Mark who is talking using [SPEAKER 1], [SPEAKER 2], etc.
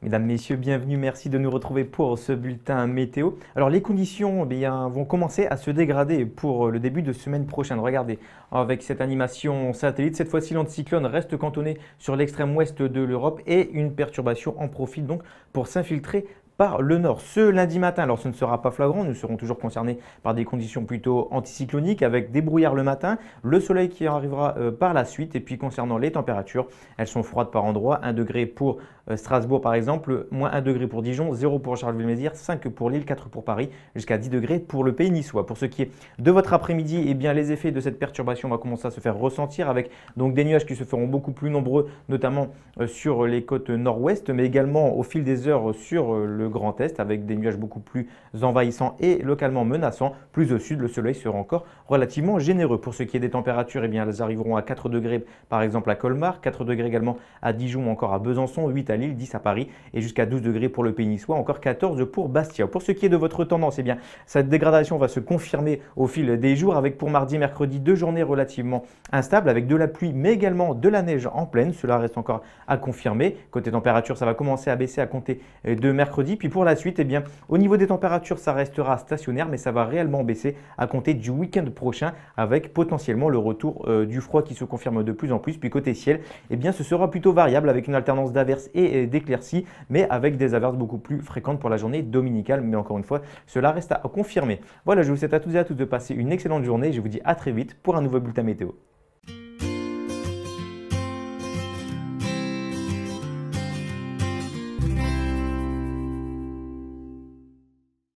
[SPEAKER 1] Mesdames, Messieurs, bienvenue. Merci de nous retrouver pour ce bulletin météo. Alors, les conditions eh vont commencer à se dégrader pour euh, le début de semaine prochaine. Regardez, avec cette animation satellite, cette fois-ci, l'anticyclone reste cantonné sur l'extrême ouest de l'Europe et une perturbation en profite donc pour s'infiltrer par le nord. Ce lundi matin, alors ce ne sera pas flagrant, nous serons toujours concernés par des conditions plutôt anticycloniques avec des brouillards le matin, le soleil qui arrivera euh, par la suite. Et puis concernant les températures, elles sont froides par endroits, 1 degré pour euh, Strasbourg par exemple, moins 1 degré pour Dijon, 0 pour Charleville-Mézières, 5 pour Lille, 4 pour Paris, jusqu'à 10 degrés pour le pays niçois. Pour ce qui est de votre après-midi, eh bien les effets de cette perturbation vont commencer à se faire ressentir avec donc des nuages qui se feront beaucoup plus nombreux, notamment euh, sur les côtes nord-ouest, mais également au fil des heures sur le Grand Est avec des nuages beaucoup plus envahissants et localement menaçants. Plus au sud, le soleil sera encore relativement généreux. Pour ce qui est des températures, et eh bien, elles arriveront à 4 degrés par exemple à Colmar, 4 degrés également à Dijon, encore à Besançon, 8 à Lille, 10 à Paris et jusqu'à 12 degrés pour le Pays encore 14 pour Bastia. Pour ce qui est de votre tendance, et eh bien, cette dégradation va se confirmer au fil des jours avec pour mardi, mercredi deux journées relativement instables avec de la pluie mais également de la neige en pleine. Cela reste encore à confirmer. Côté température, ça va commencer à baisser à compter de mercredi puis pour la suite, eh bien, au niveau des températures, ça restera stationnaire, mais ça va réellement baisser à compter du week-end prochain avec potentiellement le retour euh, du froid qui se confirme de plus en plus. Puis côté ciel, eh bien, ce sera plutôt variable avec une alternance d'averses et d'éclaircies, mais avec des averses beaucoup plus fréquentes pour la journée dominicale. Mais encore une fois, cela reste à confirmer. Voilà, je vous souhaite à tous et à toutes de passer une excellente journée. Je vous dis à très vite pour un nouveau bulletin météo.